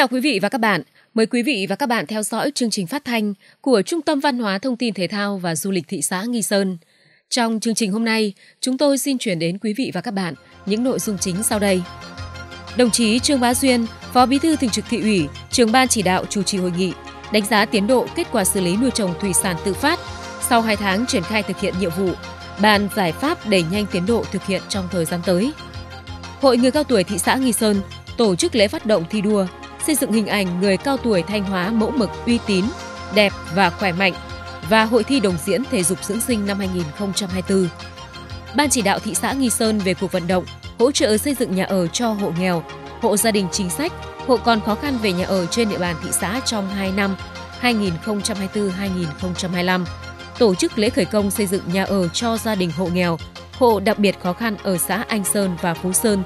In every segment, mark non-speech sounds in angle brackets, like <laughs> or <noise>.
chào quý vị và các bạn. Mời quý vị và các bạn theo dõi chương trình phát thanh của Trung tâm Văn hóa Thông tin Thể thao và Du lịch thị xã Nghi Sơn. Trong chương trình hôm nay, chúng tôi xin chuyển đến quý vị và các bạn những nội dung chính sau đây. Đồng chí Trương Bá Duyên, Phó Bí thư Thường trực Thị ủy, trưởng ban chỉ đạo chủ trì hội nghị, đánh giá tiến độ kết quả xử lý nuôi trồng thủy sản tự phát sau 2 tháng triển khai thực hiện nhiệm vụ, bàn giải pháp đẩy nhanh tiến độ thực hiện trong thời gian tới. Hội người cao tuổi thị xã Nghi Sơn tổ chức lễ phát động thi đua xây dựng hình ảnh người cao tuổi Thanh Hóa mẫu mực uy tín, đẹp và khỏe mạnh và hội thi đồng diễn thể dục dưỡng sinh năm 2024. Ban chỉ đạo thị xã Nghi Sơn về cuộc vận động hỗ trợ xây dựng nhà ở cho hộ nghèo, hộ gia đình chính sách, hộ còn khó khăn về nhà ở trên địa bàn thị xã trong 2 năm 2024-2025, tổ chức lễ khởi công xây dựng nhà ở cho gia đình hộ nghèo, hộ đặc biệt khó khăn ở xã Anh Sơn và Phú Sơn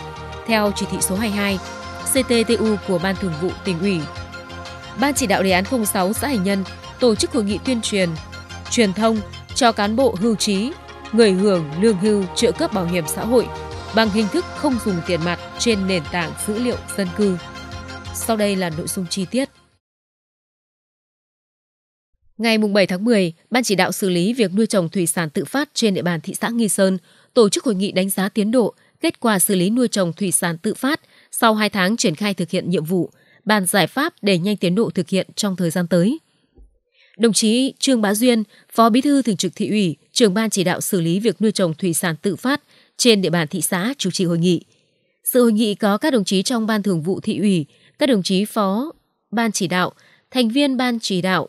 theo chỉ thị số 22 CTTU của Ban Thường vụ tỉnh ủy. Ban chỉ đạo đề án 06 xã Hành Nhân tổ chức hội nghị tuyên truyền, truyền thông cho cán bộ hưu trí, người hưởng lương hưu trợ cấp bảo hiểm xã hội bằng hình thức không dùng tiền mặt trên nền tảng dữ liệu dân cư. Sau đây là nội dung chi tiết. Ngày 7 tháng 10, Ban chỉ đạo xử lý việc nuôi trồng thủy sản tự phát trên địa bàn thị xã Nghi Sơn tổ chức hội nghị đánh giá tiến độ, kết quả xử lý nuôi trồng thủy sản tự phát – sau 2 tháng triển khai thực hiện nhiệm vụ, bàn giải pháp để nhanh tiến độ thực hiện trong thời gian tới. Đồng chí Trương Bá Duyên, Phó Bí thư Thường trực Thị ủy, trưởng ban chỉ đạo xử lý việc nuôi trồng thủy sản tự phát trên địa bàn thị xã chủ trì hội nghị. Sự hội nghị có các đồng chí trong ban thường vụ thị ủy, các đồng chí phó ban chỉ đạo, thành viên ban chỉ đạo,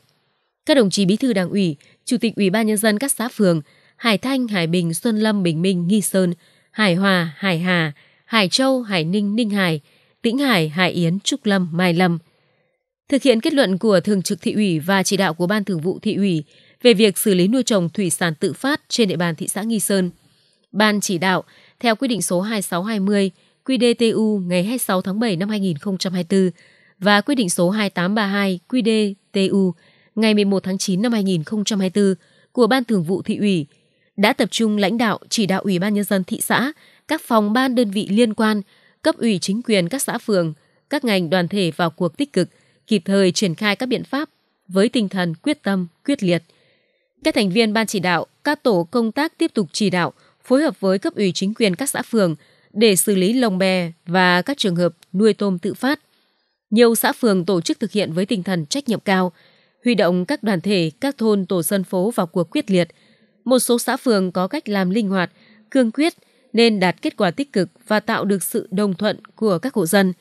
các đồng chí bí thư đảng ủy, chủ tịch ủy ban nhân dân các xã phường Hải Thanh, Hải Bình, Xuân Lâm, Bình Minh, Nghi Sơn, Hải Hòa, Hải Hà, Hải Châu, Hải Ninh, Ninh Hải, Tĩnh Hải, Hải Yến, Trúc Lâm, Mai Lâm. Thực hiện kết luận của Thường trực Thị ủy và chỉ đạo của Ban Thường vụ Thị ủy về việc xử lý nuôi trồng thủy sản tự phát trên địa bàn thị xã Nghi Sơn. Ban chỉ đạo theo quyết định số 2620 QDTU ngày 26 tháng 7 năm 2024 và quyết định số 2832 QDTU ngày 11 tháng 9 năm 2024 của Ban Thường vụ Thị ủy đã tập trung lãnh đạo chỉ đạo Ủy ban nhân dân thị xã các phòng ban đơn vị liên quan, cấp ủy chính quyền các xã phường, các ngành đoàn thể vào cuộc tích cực, kịp thời triển khai các biện pháp với tinh thần quyết tâm, quyết liệt. Các thành viên ban chỉ đạo, các tổ công tác tiếp tục chỉ đạo, phối hợp với cấp ủy chính quyền các xã phường để xử lý lồng bè và các trường hợp nuôi tôm tự phát. Nhiều xã phường tổ chức thực hiện với tinh thần trách nhiệm cao, huy động các đoàn thể, các thôn, tổ dân phố vào cuộc quyết liệt. Một số xã phường có cách làm linh hoạt, cương quyết nên đạt kết quả tích cực và tạo được sự đồng thuận của các hộ dân.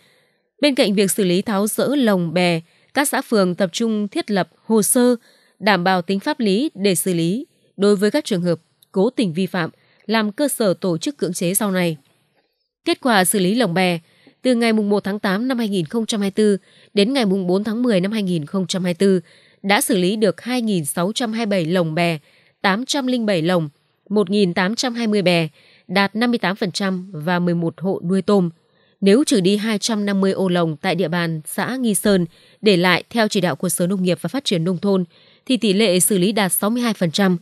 Bên cạnh việc xử lý tháo rỡ lồng bè, các xã phường tập trung thiết lập hồ sơ đảm bảo tính pháp lý để xử lý đối với các trường hợp cố tình vi phạm làm cơ sở tổ chức cưỡng chế sau này. Kết quả xử lý lồng bè từ ngày 1 tháng 8 năm 2024 đến ngày 4 tháng 10 năm 2024 đã xử lý được 2.627 lồng bè, 807 lồng, 1.820 bè, đạt 58% và 11 hộ nuôi tôm. Nếu trừ đi 250 ô lồng tại địa bàn xã Nghi Sơn để lại theo chỉ đạo của Sở Nông nghiệp và Phát triển Nông thôn, thì tỷ lệ xử lý đạt 62%.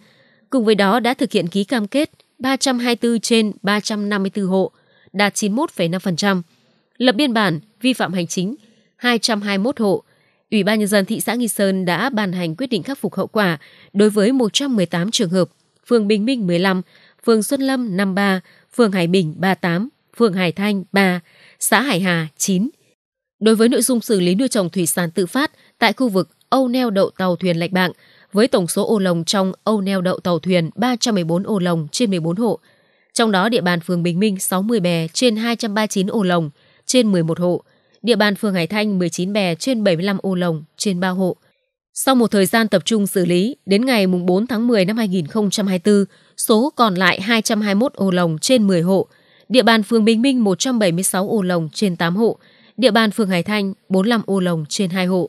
Cùng với đó đã thực hiện ký cam kết 324 trên 354 hộ, đạt 91,5%. Lập biên bản vi phạm hành chính 221 hộ. Ủy ban nhân dân thị xã Nghi Sơn đã ban hành quyết định khắc phục hậu quả đối với 118 trường hợp, phường Bình Minh 15, phường Xuân Lâm 53, phường Hải Bình 38, phường Hải Thanh 3, xã Hải Hà 9. Đối với nội dung xử lý nuôi trồng thủy sản tự phát tại khu vực Âu neo đậu tàu thuyền Lạch Bạng, với tổng số ô lồng trong Âu neo đậu tàu thuyền 314 ô lồng trên 14 hộ. Trong đó địa bàn phường Bình Minh 60 bè trên 239 ô lồng trên 11 hộ, địa bàn phường Hải Thanh 19 bè trên 75 ô lồng trên 3 hộ. Sau một thời gian tập trung xử lý, đến ngày 4 tháng 10 năm 2024, số còn lại 221 ô lồng trên 10 hộ, địa bàn phường Bình Minh 176 ô lồng trên 8 hộ, địa bàn phường Hải Thanh 45 ô lồng trên 2 hộ.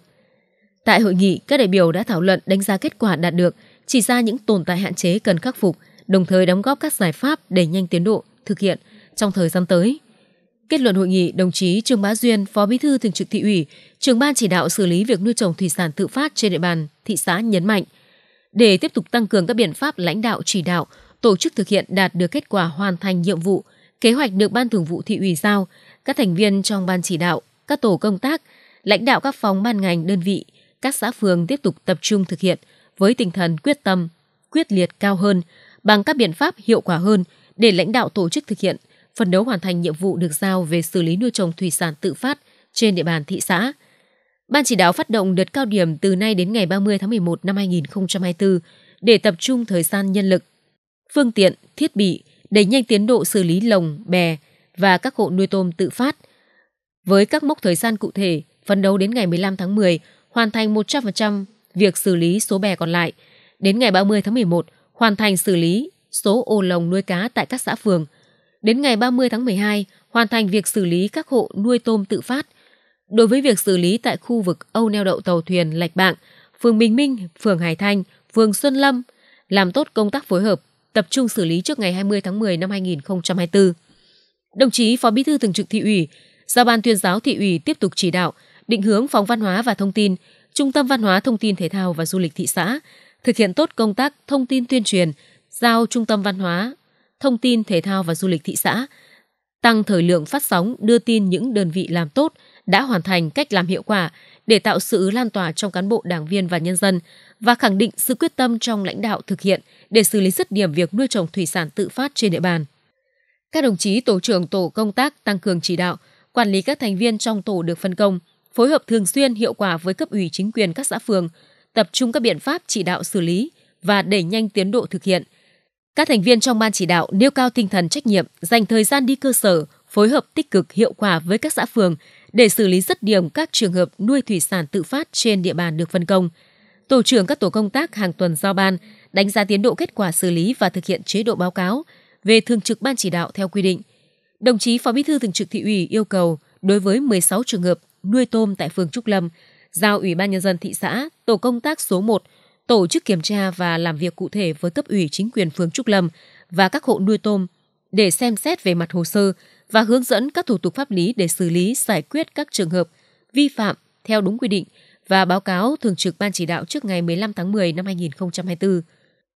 Tại hội nghị, các đại biểu đã thảo luận đánh giá kết quả đạt được, chỉ ra những tồn tại hạn chế cần khắc phục, đồng thời đóng góp các giải pháp để nhanh tiến độ thực hiện trong thời gian tới. Kết luận hội nghị, đồng chí Trương Bá Duyên, Phó Bí thư Thường trực Thị ủy, trưởng ban chỉ đạo xử lý việc nuôi trồng thủy sản tự phát trên địa bàn thị xã nhấn mạnh, để tiếp tục tăng cường các biện pháp lãnh đạo chỉ đạo, tổ chức thực hiện đạt được kết quả hoàn thành nhiệm vụ, kế hoạch được Ban Thường vụ Thị ủy giao, các thành viên trong ban chỉ đạo, các tổ công tác, lãnh đạo các phòng ban ngành đơn vị, các xã phường tiếp tục tập trung thực hiện với tinh thần quyết tâm, quyết liệt cao hơn, bằng các biện pháp hiệu quả hơn để lãnh đạo tổ chức thực hiện – phần đấu hoàn thành nhiệm vụ được giao về xử lý nuôi trồng thủy sản tự phát trên địa bàn thị xã. Ban chỉ đạo phát động đợt cao điểm từ nay đến ngày 30 tháng 11 năm 2024 để tập trung thời gian nhân lực, phương tiện, thiết bị đẩy nhanh tiến độ xử lý lồng, bè và các hộ nuôi tôm tự phát. Với các mốc thời gian cụ thể, phấn đấu đến ngày 15 tháng 10 hoàn thành 100% việc xử lý số bè còn lại, đến ngày 30 tháng 11 hoàn thành xử lý số ô lồng nuôi cá tại các xã phường, Đến ngày 30 tháng 12, hoàn thành việc xử lý các hộ nuôi tôm tự phát. Đối với việc xử lý tại khu vực Âu neo đậu tàu thuyền Lạch Bạng, phường Bình Minh, phường Hải Thanh, phường Xuân Lâm, làm tốt công tác phối hợp, tập trung xử lý trước ngày 20 tháng 10 năm 2024. Đồng chí Phó Bí thư Thường trực Thị ủy, giao ban tuyên giáo Thị ủy tiếp tục chỉ đạo, định hướng Phòng Văn hóa và Thông tin, Trung tâm Văn hóa Thông tin Thể thao và Du lịch thị xã, thực hiện tốt công tác thông tin tuyên truyền, giao Trung tâm Văn hóa thông tin thể thao và du lịch thị xã, tăng thời lượng phát sóng đưa tin những đơn vị làm tốt, đã hoàn thành cách làm hiệu quả để tạo sự lan tỏa trong cán bộ đảng viên và nhân dân và khẳng định sự quyết tâm trong lãnh đạo thực hiện để xử lý dứt điểm việc nuôi trồng thủy sản tự phát trên địa bàn. Các đồng chí tổ trưởng tổ công tác tăng cường chỉ đạo, quản lý các thành viên trong tổ được phân công, phối hợp thường xuyên hiệu quả với cấp ủy chính quyền các xã phường, tập trung các biện pháp chỉ đạo xử lý và đẩy nhanh tiến độ thực hiện – các thành viên trong ban chỉ đạo nêu cao tinh thần trách nhiệm, dành thời gian đi cơ sở, phối hợp tích cực hiệu quả với các xã phường để xử lý rứt điểm các trường hợp nuôi thủy sản tự phát trên địa bàn được phân công. Tổ trưởng các tổ công tác hàng tuần giao ban đánh giá tiến độ kết quả xử lý và thực hiện chế độ báo cáo về thường trực ban chỉ đạo theo quy định. Đồng chí Phó Bí thư Thường trực Thị ủy yêu cầu đối với 16 trường hợp nuôi tôm tại phường Trúc Lâm, giao Ủy ban nhân dân thị xã, tổ công tác số 1 tổ chức kiểm tra và làm việc cụ thể với cấp ủy chính quyền phường Trúc Lâm và các hộ nuôi tôm để xem xét về mặt hồ sơ và hướng dẫn các thủ tục pháp lý để xử lý giải quyết các trường hợp vi phạm theo đúng quy định và báo cáo Thường trực Ban Chỉ đạo trước ngày 15 tháng 10 năm 2024.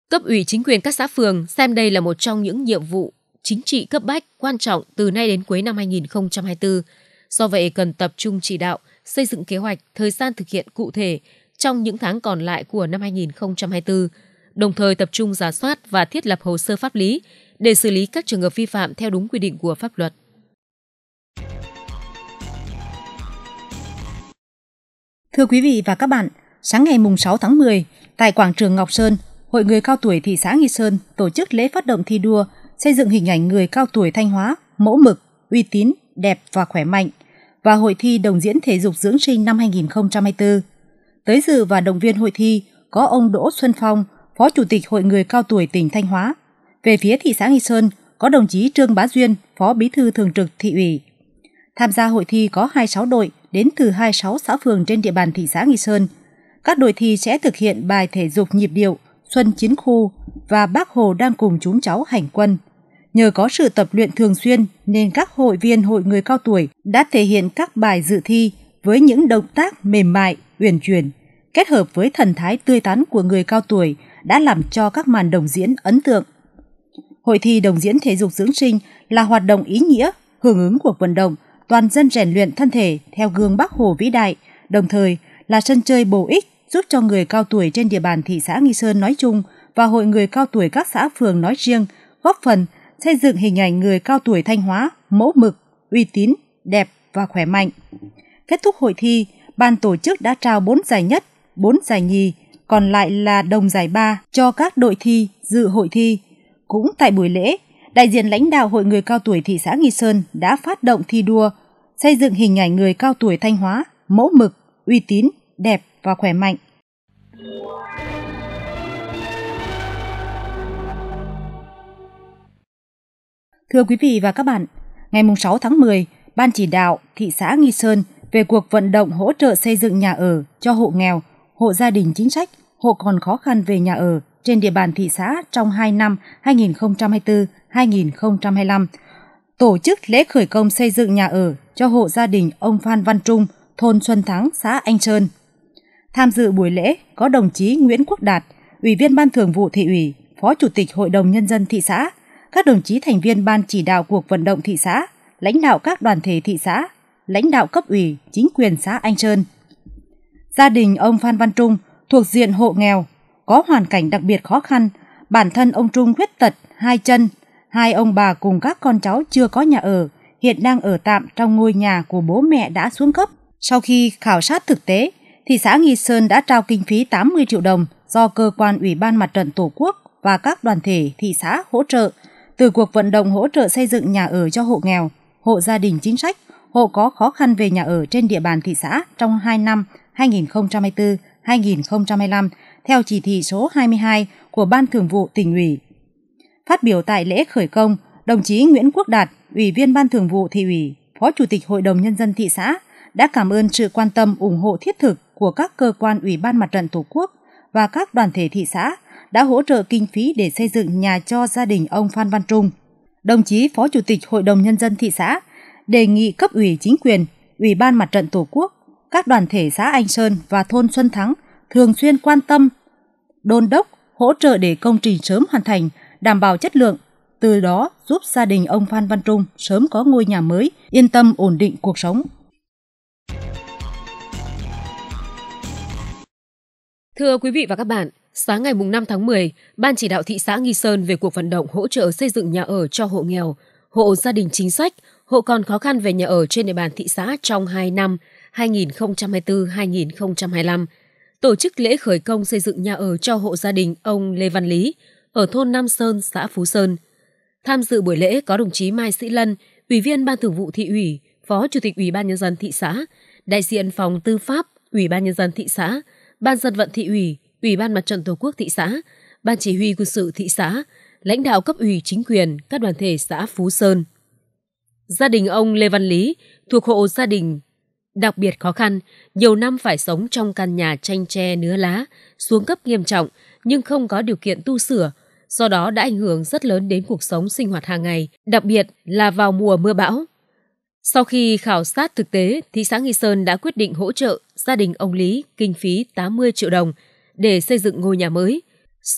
Cấp ủy chính quyền các xã phường xem đây là một trong những nhiệm vụ chính trị cấp bách quan trọng từ nay đến cuối năm 2024. Do vậy, cần tập trung chỉ đạo, xây dựng kế hoạch, thời gian thực hiện cụ thể, trong những tháng còn lại của năm 2024, đồng thời tập trung giả soát và thiết lập hồ sơ pháp lý để xử lý các trường hợp vi phạm theo đúng quy định của pháp luật. Thưa quý vị và các bạn, sáng ngày 6 tháng 10, tại quảng trường Ngọc Sơn, Hội người cao tuổi thị xã Nghi Sơn tổ chức lễ phát động thi đua xây dựng hình ảnh người cao tuổi Thanh Hóa mẫu mực, uy tín, đẹp và khỏe mạnh và hội thi đồng diễn thể dục dưỡng sinh năm 2024. Tới dự và động viên hội thi có ông Đỗ Xuân Phong, Phó Chủ tịch Hội người cao tuổi tỉnh Thanh Hóa. Về phía thị xã Nghi Sơn có đồng chí Trương Bá Duyên, Phó Bí thư Thường trực thị ủy. Tham gia hội thi có 26 đội đến từ 26 xã phường trên địa bàn thị xã Nghi Sơn. Các đội thi sẽ thực hiện bài thể dục nhịp điệu Xuân Chiến Khu và Bác Hồ đang cùng chúng cháu hành quân. Nhờ có sự tập luyện thường xuyên nên các hội viên hội người cao tuổi đã thể hiện các bài dự thi với những động tác mềm mại, uyển chuyển kết hợp với thần thái tươi tắn của người cao tuổi đã làm cho các màn đồng diễn ấn tượng hội thi đồng diễn thể dục dưỡng sinh là hoạt động ý nghĩa hưởng ứng cuộc vận động toàn dân rèn luyện thân thể theo gương bắc hồ vĩ đại đồng thời là sân chơi bổ ích giúp cho người cao tuổi trên địa bàn thị xã nghi sơn nói chung và hội người cao tuổi các xã phường nói riêng góp phần xây dựng hình ảnh người cao tuổi thanh hóa mẫu mực uy tín đẹp và khỏe mạnh kết thúc hội thi ban tổ chức đã trao 4 giải nhất, 4 giải nhì, còn lại là đồng giải ba cho các đội thi dự hội thi. Cũng tại buổi lễ, đại diện lãnh đạo Hội người cao tuổi thị xã Nghi Sơn đã phát động thi đua, xây dựng hình ảnh người cao tuổi Thanh Hóa, mẫu mực, uy tín, đẹp và khỏe mạnh. Thưa quý vị và các bạn, ngày 6 tháng 10, Ban chỉ đạo thị xã Nghi Sơn – về cuộc vận động hỗ trợ xây dựng nhà ở cho hộ nghèo, hộ gia đình chính sách, hộ còn khó khăn về nhà ở trên địa bàn thị xã trong 2 năm 2024-2025, tổ chức lễ khởi công xây dựng nhà ở cho hộ gia đình ông Phan Văn Trung, thôn Xuân Thắng, xã Anh Trơn. Tham dự buổi lễ có đồng chí Nguyễn Quốc Đạt, Ủy viên Ban Thường vụ Thị ủy, Phó Chủ tịch Hội đồng Nhân dân thị xã, các đồng chí thành viên Ban chỉ đạo cuộc vận động thị xã, lãnh đạo các đoàn thể thị xã, lãnh đạo cấp ủy, chính quyền xã Anh Trơn. Gia đình ông Phan Văn Trung thuộc diện hộ nghèo, có hoàn cảnh đặc biệt khó khăn, bản thân ông Trung khuyết tật hai chân, hai ông bà cùng các con cháu chưa có nhà ở, hiện đang ở tạm trong ngôi nhà của bố mẹ đã xuống cấp. Sau khi khảo sát thực tế, thị xã Nghi Sơn đã trao kinh phí 80 triệu đồng do cơ quan Ủy ban Mặt trận Tổ quốc và các đoàn thể thị xã hỗ trợ từ cuộc vận động hỗ trợ xây dựng nhà ở cho hộ nghèo, hộ gia đình chính sách hộ có khó khăn về nhà ở trên địa bàn thị xã trong 2 năm 2024-2025 theo chỉ thị số 22 của Ban Thường vụ tỉnh ủy. Phát biểu tại lễ khởi công, đồng chí Nguyễn Quốc Đạt, Ủy viên Ban Thường vụ thị ủy, Phó Chủ tịch Hội đồng Nhân dân thị xã đã cảm ơn sự quan tâm ủng hộ thiết thực của các cơ quan Ủy ban Mặt trận Tổ quốc và các đoàn thể thị xã đã hỗ trợ kinh phí để xây dựng nhà cho gia đình ông Phan Văn Trung. Đồng chí Phó Chủ tịch Hội đồng Nhân dân thị xã đề nghị cấp ủy chính quyền, ủy ban mặt trận tổ quốc, các đoàn thể xã Anh Sơn và thôn Xuân Thắng thường xuyên quan tâm, đôn đốc, hỗ trợ để công trình sớm hoàn thành, đảm bảo chất lượng, từ đó giúp gia đình ông Phan Văn Trung sớm có ngôi nhà mới, yên tâm ổn định cuộc sống. Thưa quý vị và các bạn, sáng ngày 5 tháng 10, Ban chỉ đạo thị xã Nghi Sơn về cuộc vận động hỗ trợ xây dựng nhà ở cho hộ nghèo, hộ gia đình chính sách, hộ còn khó khăn về nhà ở trên địa bàn thị xã trong 2 năm 2024-2025, tổ chức lễ khởi công xây dựng nhà ở cho hộ gia đình ông Lê Văn Lý ở thôn Nam Sơn, xã Phú Sơn. Tham dự buổi lễ có đồng chí Mai Sĩ Lân, Ủy viên Ban Thường vụ Thị ủy, Phó Chủ tịch Ủy ban Nhân dân thị xã, đại diện Phòng Tư pháp, Ủy ban Nhân dân thị xã, Ban dân vận thị ủy, Ủy ban Mặt trận Tổ quốc thị xã, Ban chỉ huy quân sự thị xã, lãnh đạo cấp ủy chính quyền các đoàn thể xã Phú Sơn. Gia đình ông Lê Văn Lý thuộc hộ gia đình đặc biệt khó khăn, nhiều năm phải sống trong căn nhà tranh tre nứa lá, xuống cấp nghiêm trọng nhưng không có điều kiện tu sửa, do đó đã ảnh hưởng rất lớn đến cuộc sống sinh hoạt hàng ngày, đặc biệt là vào mùa mưa bão. Sau khi khảo sát thực tế, thị xã Nghi Sơn đã quyết định hỗ trợ gia đình ông Lý kinh phí 80 triệu đồng để xây dựng ngôi nhà mới.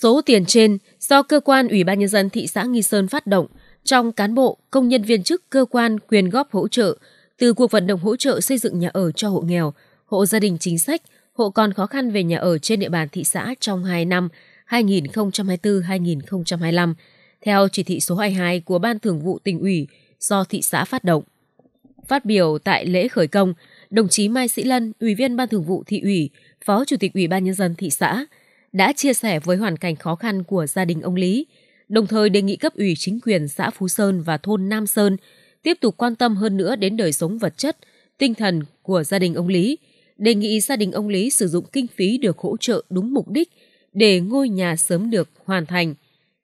Số tiền trên do cơ quan Ủy ban nhân dân thị xã Nghi Sơn phát động trong cán bộ, công nhân viên chức cơ quan quyền góp hỗ trợ từ cuộc vận động hỗ trợ xây dựng nhà ở cho hộ nghèo, hộ gia đình chính sách, hộ còn khó khăn về nhà ở trên địa bàn thị xã trong 2 năm 2024-2025 theo chỉ thị số 22 của Ban Thường vụ tỉnh ủy do thị xã phát động. Phát biểu tại lễ khởi công, đồng chí Mai Sĩ Lân, Ủy viên Ban Thường vụ thị ủy, Phó Chủ tịch Ủy ban nhân dân thị xã đã chia sẻ với hoàn cảnh khó khăn của gia đình ông Lý – đồng thời đề nghị cấp ủy chính quyền xã Phú Sơn và thôn Nam Sơn tiếp tục quan tâm hơn nữa đến đời sống vật chất, tinh thần của gia đình ông Lý, đề nghị gia đình ông Lý sử dụng kinh phí được hỗ trợ đúng mục đích để ngôi nhà sớm được hoàn thành.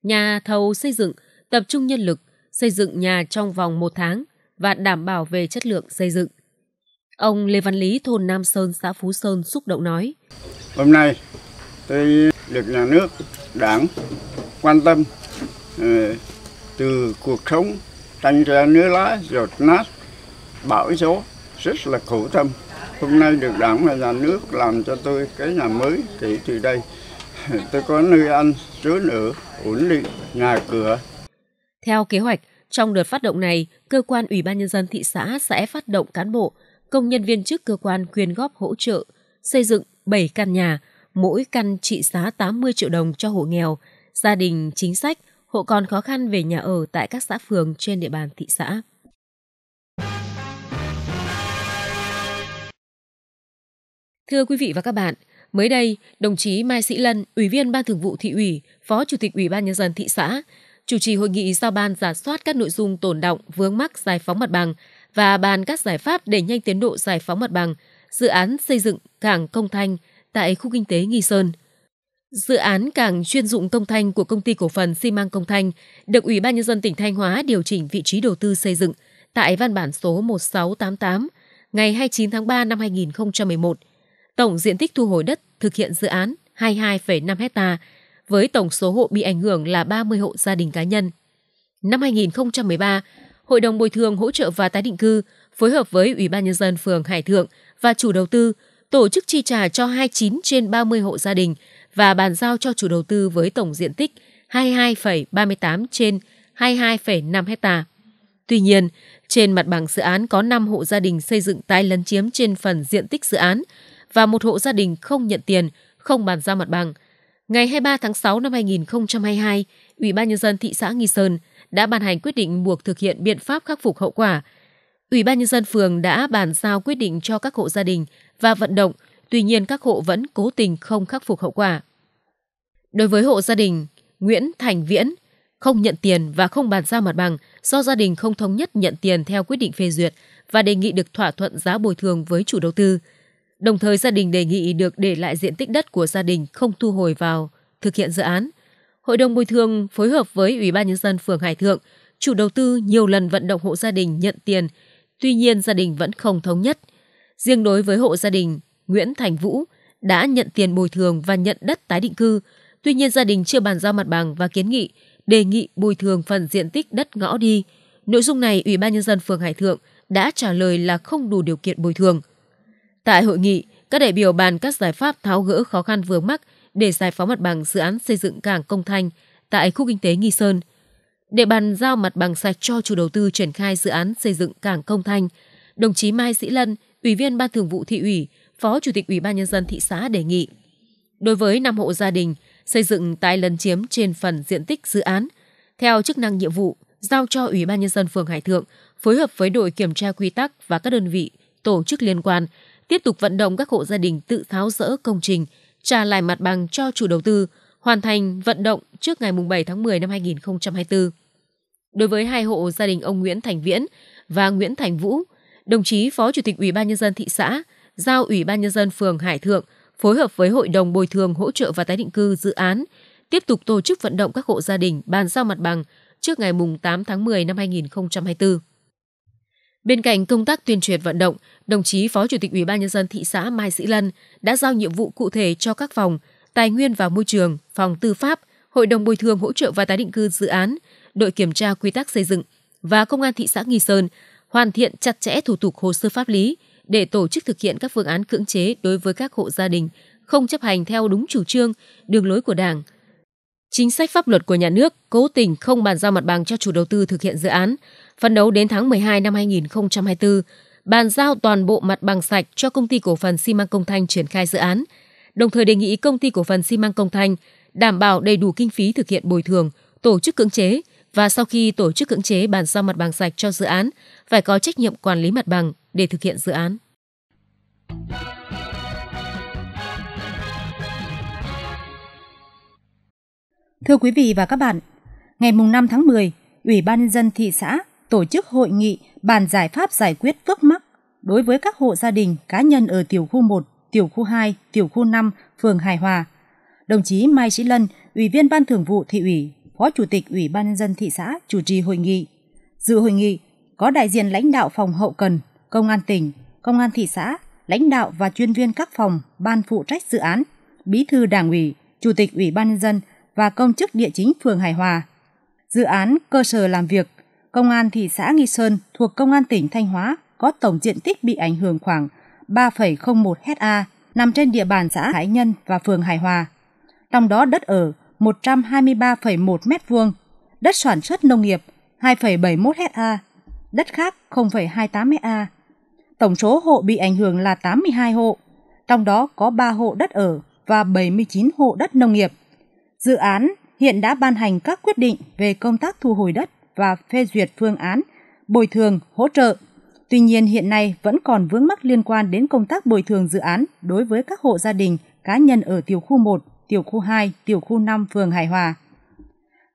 Nhà thầu xây dựng tập trung nhân lực, xây dựng nhà trong vòng một tháng và đảm bảo về chất lượng xây dựng. Ông Lê Văn Lý, thôn Nam Sơn, xã Phú Sơn xúc động nói. Hôm nay tôi được nhà nước đảng quan tâm ờ, từ cuộc sống tranh ra nứa lá giọt nát bão số rất là khổ tâm hôm nay được đảng và nhà nước làm cho tôi cái nhà mới thì từ đây <laughs> tôi có nơi ăn chỗ ở ổn định nhà cửa theo kế hoạch trong đợt phát động này cơ quan ủy ban nhân dân thị xã sẽ phát động cán bộ công nhân viên chức cơ quan quyên góp hỗ trợ xây dựng 7 căn nhà mỗi căn trị giá 80 triệu đồng cho hộ nghèo, gia đình chính sách, hộ còn khó khăn về nhà ở tại các xã phường trên địa bàn thị xã. Thưa quý vị và các bạn, mới đây, đồng chí Mai Sĩ Lân, Ủy viên Ban Thường vụ Thị ủy, Phó Chủ tịch Ủy ban Nhân dân thị xã, chủ trì hội nghị giao ban giả soát các nội dung tồn động, vướng mắc giải phóng mặt bằng và bàn các giải pháp để nhanh tiến độ giải phóng mặt bằng, dự án xây dựng cảng Công Thanh – tại khu kinh tế Nghi Sơn. Dự án cảng chuyên dụng Công Thanh của công ty cổ phần xi măng Công Thanh được Ủy ban nhân dân tỉnh Thanh Hóa điều chỉnh vị trí đầu tư xây dựng tại văn bản số 1688 ngày 29 tháng 3 năm 2011. Tổng diện tích thu hồi đất thực hiện dự án 22,5 hecta với tổng số hộ bị ảnh hưởng là 30 hộ gia đình cá nhân. Năm 2013, Hội đồng bồi thường hỗ trợ và tái định cư phối hợp với Ủy ban nhân dân phường Hải Thượng và chủ đầu tư tổ chức chi trả cho 29 trên 30 hộ gia đình và bàn giao cho chủ đầu tư với tổng diện tích 22,38 trên 22,5 hecta. Tuy nhiên, trên mặt bằng dự án có 5 hộ gia đình xây dựng tái lấn chiếm trên phần diện tích dự án và một hộ gia đình không nhận tiền, không bàn giao mặt bằng. Ngày 23 tháng 6 năm 2022, Ủy ban Nhân dân thị xã Nghi Sơn đã ban hành quyết định buộc thực hiện biện pháp khắc phục hậu quả. Ủy ban Nhân dân phường đã bàn giao quyết định cho các hộ gia đình và vận động, tuy nhiên các hộ vẫn cố tình không khắc phục hậu quả. Đối với hộ gia đình Nguyễn Thành Viễn, không nhận tiền và không bàn giao mặt bằng do gia đình không thống nhất nhận tiền theo quyết định phê duyệt và đề nghị được thỏa thuận giá bồi thường với chủ đầu tư. Đồng thời gia đình đề nghị được để lại diện tích đất của gia đình không thu hồi vào thực hiện dự án. Hội đồng bồi thường phối hợp với Ủy ban nhân dân phường Hải Thượng, chủ đầu tư nhiều lần vận động hộ gia đình nhận tiền, tuy nhiên gia đình vẫn không thống nhất. Riêng đối với hộ gia đình Nguyễn Thành Vũ đã nhận tiền bồi thường và nhận đất tái định cư. Tuy nhiên gia đình chưa bàn giao mặt bằng và kiến nghị đề nghị bồi thường phần diện tích đất ngõ đi. Nội dung này Ủy ban nhân dân phường Hải Thượng đã trả lời là không đủ điều kiện bồi thường. Tại hội nghị, các đại biểu bàn các giải pháp tháo gỡ khó khăn vướng mắc để giải phóng mặt bằng dự án xây dựng cảng Công Thanh tại khu kinh tế Nghi Sơn. Để bàn giao mặt bằng sạch cho chủ đầu tư triển khai dự án xây dựng cảng Công Thanh, đồng chí Mai Sĩ Lân, Ủy viên Ban Thường vụ thị ủy, Phó Chủ tịch Ủy ban nhân dân thị xã đề nghị. Đối với năm hộ gia đình xây dựng tái lấn chiếm trên phần diện tích dự án, theo chức năng nhiệm vụ giao cho Ủy ban nhân dân phường Hải Thượng phối hợp với đội kiểm tra quy tắc và các đơn vị tổ chức liên quan tiếp tục vận động các hộ gia đình tự tháo rỡ công trình, trả lại mặt bằng cho chủ đầu tư, hoàn thành vận động trước ngày 7 tháng 10 năm 2024. Đối với hai hộ gia đình ông Nguyễn Thành Viễn và Nguyễn Thành Vũ đồng chí Phó Chủ tịch Ủy ban nhân dân thị xã giao Ủy ban nhân dân phường Hải Thượng phối hợp với Hội đồng bồi thường hỗ trợ và tái định cư dự án tiếp tục tổ chức vận động các hộ gia đình bàn giao mặt bằng trước ngày 8 tháng 10 năm 2024. Bên cạnh công tác tuyên truyền vận động, đồng chí Phó Chủ tịch Ủy ban nhân dân thị xã Mai Sĩ Lân đã giao nhiệm vụ cụ thể cho các phòng Tài nguyên và Môi trường, Phòng Tư pháp, Hội đồng bồi thường hỗ trợ và tái định cư dự án, đội kiểm tra quy tắc xây dựng và Công an thị xã Nghi Sơn hoàn thiện chặt chẽ thủ tục hồ sơ pháp lý để tổ chức thực hiện các phương án cưỡng chế đối với các hộ gia đình không chấp hành theo đúng chủ trương, đường lối của Đảng. Chính sách pháp luật của nhà nước cố tình không bàn giao mặt bằng cho chủ đầu tư thực hiện dự án, phấn đấu đến tháng 12 năm 2024, bàn giao toàn bộ mặt bằng sạch cho công ty cổ phần xi măng Công Thanh triển khai dự án, đồng thời đề nghị công ty cổ phần xi măng Công Thanh đảm bảo đầy đủ kinh phí thực hiện bồi thường, tổ chức cưỡng chế, và sau khi tổ chức cưỡng chế bàn giao mặt bằng sạch cho dự án, phải có trách nhiệm quản lý mặt bằng để thực hiện dự án. Thưa quý vị và các bạn, ngày 5 tháng 10, Ủy ban Nhân dân thị xã tổ chức hội nghị bàn giải pháp giải quyết vướng mắc đối với các hộ gia đình cá nhân ở tiểu khu 1, tiểu khu 2, tiểu khu 5, phường Hải Hòa. Đồng chí Mai Sĩ Lân, Ủy viên Ban Thường vụ Thị ủy Phó Chủ tịch Ủy ban nhân dân thị xã chủ trì hội nghị. Dự hội nghị có đại diện lãnh đạo phòng hậu cần, công an tỉnh, công an thị xã, lãnh đạo và chuyên viên các phòng, ban phụ trách dự án, bí thư đảng ủy, chủ tịch ủy ban nhân dân và công chức địa chính phường Hải Hòa. Dự án cơ sở làm việc, công an thị xã Nghi Sơn thuộc công an tỉnh Thanh Hóa có tổng diện tích bị ảnh hưởng khoảng 3,01 ha, nằm trên địa bàn xã Hải Nhân và phường Hải Hòa. Trong đó đất ở 123,1 m2, đất sản xuất nông nghiệp 2,71 ha, đất khác 0,28 ha. Tổng số hộ bị ảnh hưởng là 82 hộ, trong đó có 3 hộ đất ở và 79 hộ đất nông nghiệp. Dự án hiện đã ban hành các quyết định về công tác thu hồi đất và phê duyệt phương án bồi thường, hỗ trợ. Tuy nhiên hiện nay vẫn còn vướng mắc liên quan đến công tác bồi thường dự án đối với các hộ gia đình, cá nhân ở tiểu khu 1 tiểu khu 2, tiểu khu 5 phường Hải Hòa.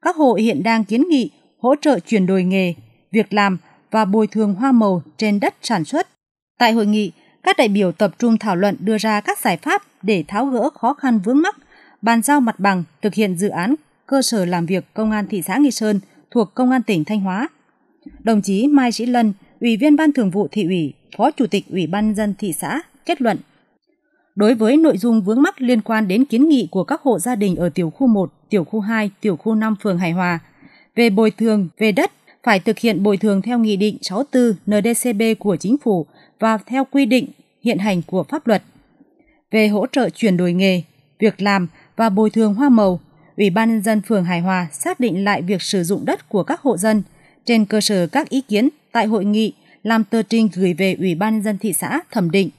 Các hộ hiện đang kiến nghị hỗ trợ chuyển đổi nghề, việc làm và bồi thường hoa màu trên đất sản xuất. Tại hội nghị, các đại biểu tập trung thảo luận đưa ra các giải pháp để tháo gỡ khó khăn vướng mắc, bàn giao mặt bằng, thực hiện dự án cơ sở làm việc công an thị xã Nghi Sơn thuộc công an tỉnh Thanh Hóa. Đồng chí Mai Sĩ Lân, Ủy viên Ban Thường vụ Thị ủy, Phó Chủ tịch Ủy ban dân thị xã kết luận đối với nội dung vướng mắc liên quan đến kiến nghị của các hộ gia đình ở tiểu khu 1, tiểu khu 2, tiểu khu 5 phường Hải Hòa về bồi thường về đất phải thực hiện bồi thường theo Nghị định 64 NDCB của Chính phủ và theo quy định hiện hành của pháp luật. Về hỗ trợ chuyển đổi nghề, việc làm và bồi thường hoa màu, Ủy ban Nhân dân phường Hải Hòa xác định lại việc sử dụng đất của các hộ dân trên cơ sở các ý kiến tại hội nghị làm tờ trình gửi về Ủy ban Nhân dân thị xã thẩm định,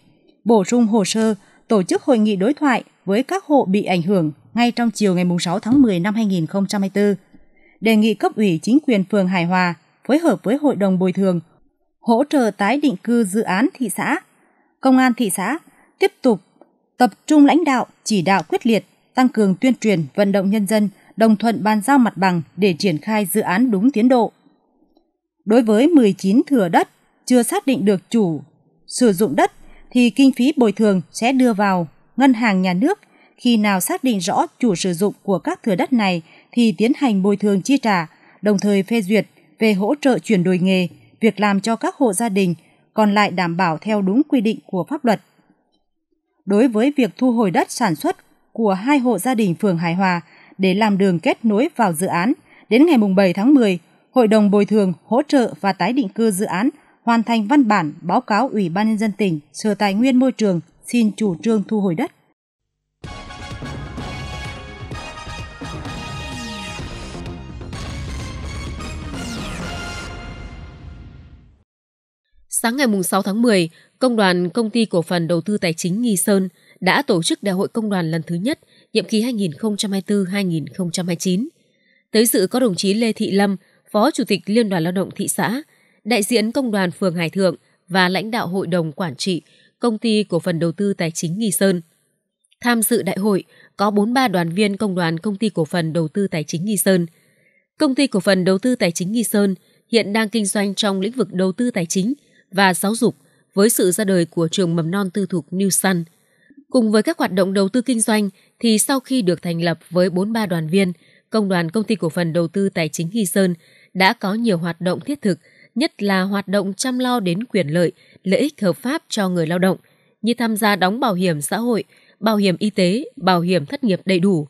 bổ sung hồ sơ tổ chức hội nghị đối thoại với các hộ bị ảnh hưởng ngay trong chiều ngày 6 tháng 10 năm 2024, đề nghị cấp ủy chính quyền phường Hải Hòa phối hợp với Hội đồng Bồi thường, hỗ trợ tái định cư dự án thị xã, Công an thị xã tiếp tục tập trung lãnh đạo, chỉ đạo quyết liệt, tăng cường tuyên truyền, vận động nhân dân, đồng thuận bàn giao mặt bằng để triển khai dự án đúng tiến độ. Đối với 19 thửa đất chưa xác định được chủ sử dụng đất thì kinh phí bồi thường sẽ đưa vào ngân hàng nhà nước. Khi nào xác định rõ chủ sử dụng của các thửa đất này thì tiến hành bồi thường chi trả, đồng thời phê duyệt về hỗ trợ chuyển đổi nghề, việc làm cho các hộ gia đình, còn lại đảm bảo theo đúng quy định của pháp luật. Đối với việc thu hồi đất sản xuất của hai hộ gia đình phường Hải Hòa để làm đường kết nối vào dự án, đến ngày 7 tháng 10, Hội đồng Bồi thường, Hỗ trợ và Tái định cư dự án hoàn thành văn bản báo cáo Ủy ban Nhân dân tỉnh, Sở Tài nguyên Môi trường xin chủ trương thu hồi đất. Sáng ngày 6 tháng 10, Công đoàn Công ty Cổ phần Đầu tư Tài chính Nghi Sơn đã tổ chức Đại hội Công đoàn lần thứ nhất, nhiệm kỳ 2024-2029. Tới dự có đồng chí Lê Thị Lâm, Phó Chủ tịch Liên đoàn Lao động Thị xã, đại diện công đoàn phường Hải Thượng và lãnh đạo hội đồng quản trị công ty cổ phần đầu tư tài chính Nghi Sơn. Tham dự đại hội có 43 đoàn viên công đoàn công ty cổ phần đầu tư tài chính Nghi Sơn. Công ty cổ phần đầu tư tài chính Nghi Sơn hiện đang kinh doanh trong lĩnh vực đầu tư tài chính và giáo dục với sự ra đời của trường mầm non tư thục New Sun. Cùng với các hoạt động đầu tư kinh doanh thì sau khi được thành lập với 43 đoàn viên, công đoàn công ty cổ phần đầu tư tài chính Nghi Sơn đã có nhiều hoạt động thiết thực – nhất là hoạt động chăm lo đến quyền lợi, lợi ích hợp pháp cho người lao động, như tham gia đóng bảo hiểm xã hội, bảo hiểm y tế, bảo hiểm thất nghiệp đầy đủ.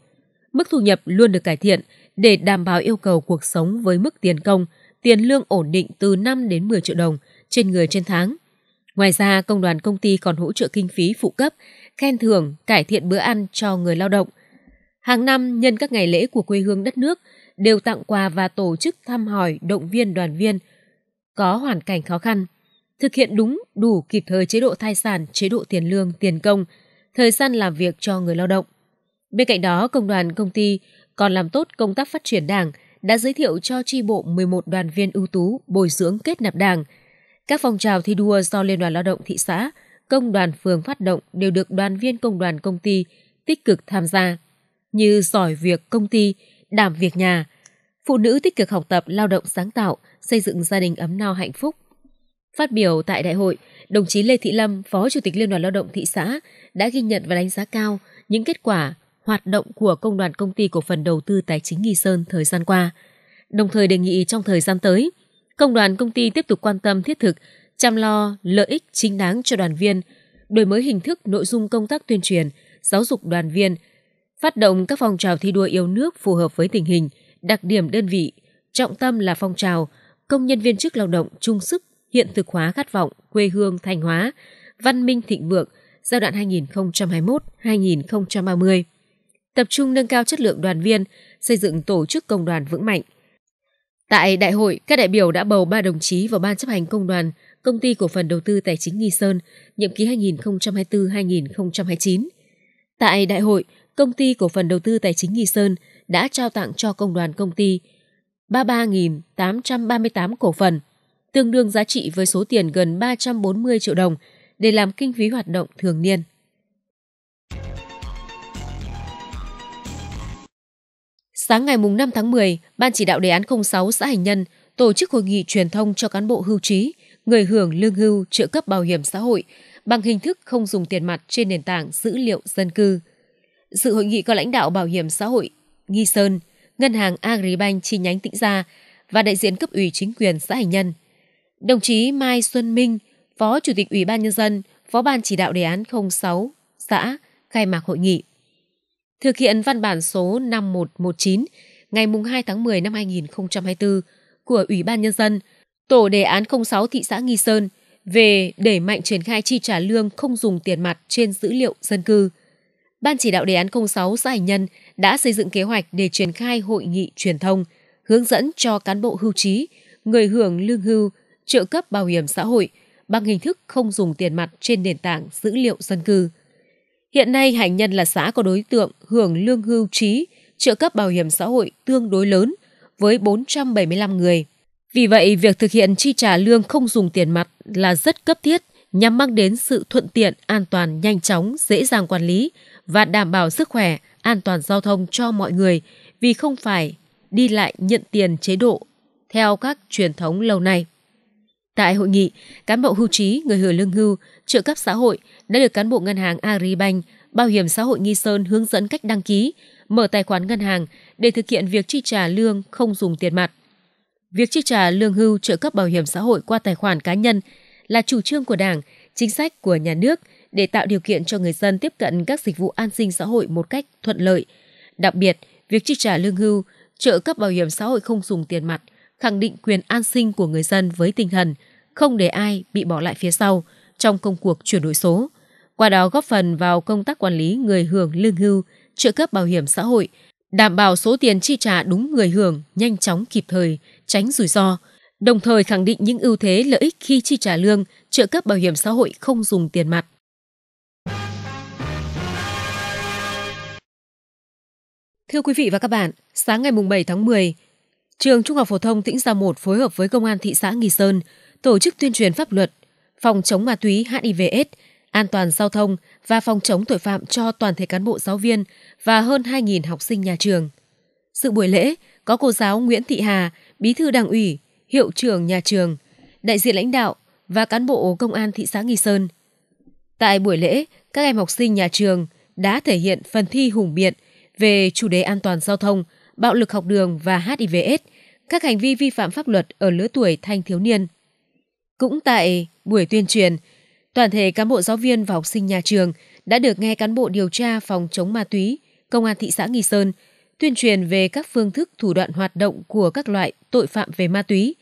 Mức thu nhập luôn được cải thiện để đảm bảo yêu cầu cuộc sống với mức tiền công, tiền lương ổn định từ 5 đến 10 triệu đồng trên người trên tháng. Ngoài ra, công đoàn công ty còn hỗ trợ kinh phí phụ cấp, khen thưởng, cải thiện bữa ăn cho người lao động. Hàng năm, nhân các ngày lễ của quê hương đất nước, đều tặng quà và tổ chức thăm hỏi động viên đoàn viên có hoàn cảnh khó khăn, thực hiện đúng đủ kịp thời chế độ thai sản, chế độ tiền lương, tiền công, thời gian làm việc cho người lao động. Bên cạnh đó, công đoàn công ty còn làm tốt công tác phát triển đảng, đã giới thiệu cho tri bộ 11 đoàn viên ưu tú bồi dưỡng kết nạp đảng. Các phong trào thi đua do Liên đoàn Lao động thị xã, công đoàn phường phát động đều được đoàn viên công đoàn công ty tích cực tham gia, như giỏi việc công ty, đảm việc nhà – phụ nữ tích cực học tập, lao động sáng tạo, xây dựng gia đình ấm no hạnh phúc. Phát biểu tại đại hội, đồng chí Lê Thị Lâm, Phó Chủ tịch Liên đoàn Lao động thị xã đã ghi nhận và đánh giá cao những kết quả hoạt động của Công đoàn Công ty Cổ phần Đầu tư Tài chính Nghi Sơn thời gian qua, đồng thời đề nghị trong thời gian tới, Công đoàn Công ty tiếp tục quan tâm thiết thực, chăm lo lợi ích chính đáng cho đoàn viên, đổi mới hình thức nội dung công tác tuyên truyền, giáo dục đoàn viên, phát động các phong trào thi đua yêu nước phù hợp với tình hình – đặc điểm đơn vị, trọng tâm là phong trào, công nhân viên chức lao động chung sức, hiện thực hóa khát vọng, quê hương Thanh Hóa, văn minh thịnh vượng, giai đoạn 2021-2030. Tập trung nâng cao chất lượng đoàn viên, xây dựng tổ chức công đoàn vững mạnh. Tại đại hội, các đại biểu đã bầu 3 đồng chí vào Ban chấp hành công đoàn, Công ty Cổ phần Đầu tư Tài chính Nghi Sơn, nhiệm kỳ 2024-2029. Tại đại hội, Công ty Cổ phần Đầu tư Tài chính Nghi Sơn – đã trao tặng cho công đoàn công ty 33.838 cổ phần, tương đương giá trị với số tiền gần 340 triệu đồng để làm kinh phí hoạt động thường niên. Sáng ngày 5 tháng 10, Ban chỉ đạo đề án 06 xã Hành Nhân tổ chức hội nghị truyền thông cho cán bộ hưu trí, người hưởng lương hưu trợ cấp bảo hiểm xã hội bằng hình thức không dùng tiền mặt trên nền tảng dữ liệu dân cư. Sự hội nghị có lãnh đạo Bảo hiểm xã hội Nghi Sơn, Ngân hàng Agribank chi nhánh Tĩnh Gia và đại diện cấp ủy chính quyền xã Hành Nhân. Đồng chí Mai Xuân Minh, Phó Chủ tịch Ủy ban Nhân dân, Phó Ban chỉ đạo đề án 06, xã, khai mạc hội nghị. Thực hiện văn bản số 5119 ngày 2 tháng 10 năm 2024 của Ủy ban Nhân dân, Tổ đề án 06 thị xã Nghi Sơn về đẩy mạnh triển khai chi trả lương không dùng tiền mặt trên dữ liệu dân cư – Ban chỉ đạo đề án 06 xã Hành Nhân đã xây dựng kế hoạch để triển khai hội nghị truyền thông, hướng dẫn cho cán bộ hưu trí, người hưởng lương hưu, trợ cấp bảo hiểm xã hội bằng hình thức không dùng tiền mặt trên nền tảng dữ liệu dân cư. Hiện nay Hành Nhân là xã có đối tượng hưởng lương hưu trí, trợ cấp bảo hiểm xã hội tương đối lớn với 475 người. Vì vậy, việc thực hiện chi trả lương không dùng tiền mặt là rất cấp thiết nhằm mang đến sự thuận tiện, an toàn, nhanh chóng, dễ dàng quản lý, và đảm bảo sức khỏe, an toàn giao thông cho mọi người vì không phải đi lại nhận tiền chế độ theo các truyền thống lâu nay. Tại hội nghị, cán bộ hưu trí, người hưởng lương hưu, trợ cấp xã hội đã được cán bộ ngân hàng Agribank, Bảo hiểm xã hội Nghi Sơn hướng dẫn cách đăng ký, mở tài khoản ngân hàng để thực hiện việc chi trả lương không dùng tiền mặt. Việc chi trả lương hưu trợ cấp bảo hiểm xã hội qua tài khoản cá nhân là chủ trương của Đảng, chính sách của nhà nước để tạo điều kiện cho người dân tiếp cận các dịch vụ an sinh xã hội một cách thuận lợi. Đặc biệt, việc chi trả lương hưu, trợ cấp bảo hiểm xã hội không dùng tiền mặt, khẳng định quyền an sinh của người dân với tinh thần không để ai bị bỏ lại phía sau trong công cuộc chuyển đổi số, qua đó góp phần vào công tác quản lý người hưởng lương hưu, trợ cấp bảo hiểm xã hội, đảm bảo số tiền chi trả đúng người hưởng, nhanh chóng kịp thời, tránh rủi ro, đồng thời khẳng định những ưu thế lợi ích khi chi trả lương, trợ cấp bảo hiểm xã hội không dùng tiền mặt. Thưa quý vị và các bạn, sáng ngày 7 tháng 10, Trường Trung học Phổ thông Tĩnh Gia 1 phối hợp với Công an thị xã Nghi Sơn tổ chức tuyên truyền pháp luật, phòng chống ma túy HIVS, an toàn giao thông và phòng chống tội phạm cho toàn thể cán bộ giáo viên và hơn 2.000 học sinh nhà trường. Sự buổi lễ có cô giáo Nguyễn Thị Hà, bí thư đảng ủy, hiệu trưởng nhà trường, đại diện lãnh đạo và cán bộ công an thị xã Nghi Sơn. Tại buổi lễ, các em học sinh nhà trường đã thể hiện phần thi hùng biện – về chủ đề an toàn giao thông, bạo lực học đường và HIVS, các hành vi vi phạm pháp luật ở lứa tuổi thanh thiếu niên. Cũng tại buổi tuyên truyền, toàn thể cán bộ giáo viên và học sinh nhà trường đã được nghe cán bộ điều tra phòng chống ma túy, công an thị xã Nghi Sơn tuyên truyền về các phương thức thủ đoạn hoạt động của các loại tội phạm về ma túy,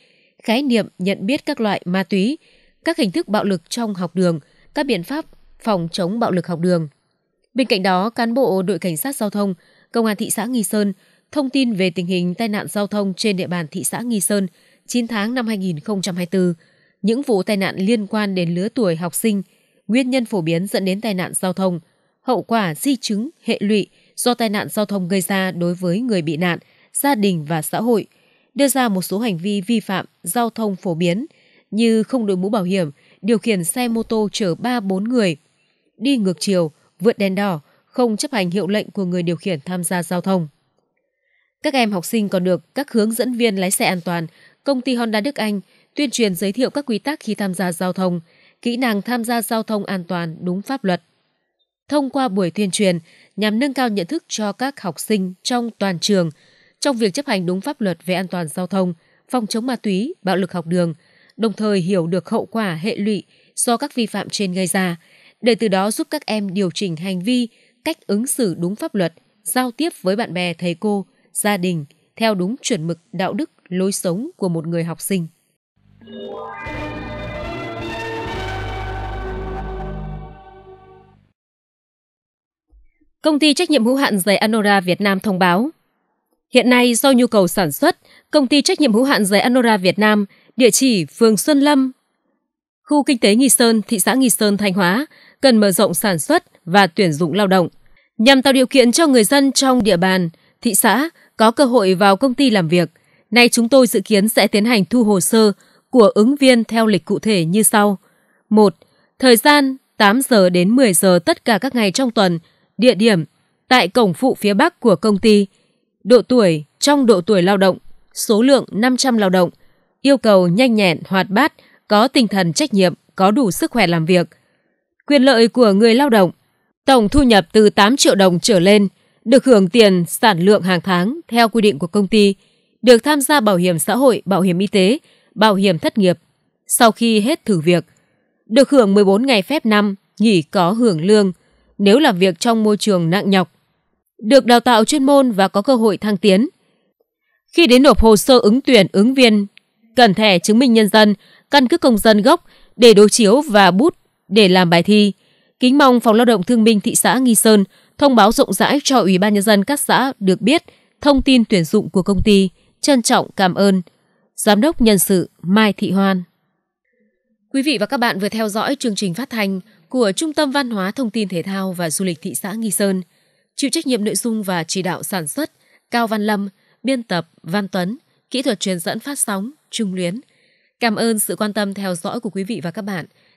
khái niệm nhận biết các loại ma túy, các hình thức bạo lực trong học đường, các biện pháp phòng chống bạo lực học đường. Bên cạnh đó, cán bộ đội cảnh sát giao thông, công an thị xã Nghi Sơn thông tin về tình hình tai nạn giao thông trên địa bàn thị xã Nghi Sơn 9 tháng năm 2024, những vụ tai nạn liên quan đến lứa tuổi học sinh, nguyên nhân phổ biến dẫn đến tai nạn giao thông, hậu quả di chứng, hệ lụy do tai nạn giao thông gây ra đối với người bị nạn, gia đình và xã hội, đưa ra một số hành vi vi phạm giao thông phổ biến như không đội mũ bảo hiểm, điều khiển xe mô tô chở 3-4 người, đi ngược chiều, vượt đèn đỏ, không chấp hành hiệu lệnh của người điều khiển tham gia giao thông. Các em học sinh còn được các hướng dẫn viên lái xe an toàn, công ty Honda Đức Anh tuyên truyền giới thiệu các quy tắc khi tham gia giao thông, kỹ năng tham gia giao thông an toàn đúng pháp luật. Thông qua buổi tuyên truyền nhằm nâng cao nhận thức cho các học sinh trong toàn trường trong việc chấp hành đúng pháp luật về an toàn giao thông, phòng chống ma túy, bạo lực học đường, đồng thời hiểu được hậu quả hệ lụy do các vi phạm trên gây ra, để từ đó giúp các em điều chỉnh hành vi, cách ứng xử đúng pháp luật, giao tiếp với bạn bè, thầy cô, gia đình theo đúng chuẩn mực đạo đức, lối sống của một người học sinh. Công ty trách nhiệm hữu hạn giày Anora Việt Nam thông báo, hiện nay do nhu cầu sản xuất, công ty trách nhiệm hữu hạn giày Anora Việt Nam, địa chỉ phường Xuân Lâm, khu kinh tế Nghi Sơn, thị xã Nghi Sơn, Thanh Hóa cần mở rộng sản xuất và tuyển dụng lao động, nhằm tạo điều kiện cho người dân trong địa bàn, thị xã có cơ hội vào công ty làm việc. Nay chúng tôi dự kiến sẽ tiến hành thu hồ sơ của ứng viên theo lịch cụ thể như sau. 1. Thời gian 8 giờ đến 10 giờ tất cả các ngày trong tuần, địa điểm tại cổng phụ phía Bắc của công ty, độ tuổi trong độ tuổi lao động, số lượng 500 lao động, yêu cầu nhanh nhẹn, hoạt bát, có tinh thần trách nhiệm, có đủ sức khỏe làm việc, quyền lợi của người lao động. Tổng thu nhập từ 8 triệu đồng trở lên, được hưởng tiền sản lượng hàng tháng theo quy định của công ty, được tham gia bảo hiểm xã hội, bảo hiểm y tế, bảo hiểm thất nghiệp sau khi hết thử việc, được hưởng 14 ngày phép năm, nghỉ có hưởng lương nếu làm việc trong môi trường nặng nhọc, được đào tạo chuyên môn và có cơ hội thăng tiến. Khi đến nộp hồ sơ ứng tuyển ứng viên, cần thẻ chứng minh nhân dân, căn cước công dân gốc để đối chiếu và bút để làm bài thi. Kính mong Phòng Lao động Thương binh thị xã Nghi Sơn thông báo rộng rãi cho Ủy ban Nhân dân các xã được biết thông tin tuyển dụng của công ty. Trân trọng cảm ơn. Giám đốc Nhân sự Mai Thị Hoan Quý vị và các bạn vừa theo dõi chương trình phát thanh của Trung tâm Văn hóa Thông tin Thể thao và Du lịch thị xã Nghi Sơn. Chịu trách nhiệm nội dung và chỉ đạo sản xuất Cao Văn Lâm, biên tập Văn Tuấn, kỹ thuật truyền dẫn phát sóng Trung Luyến. Cảm ơn sự quan tâm theo dõi của quý vị và các bạn.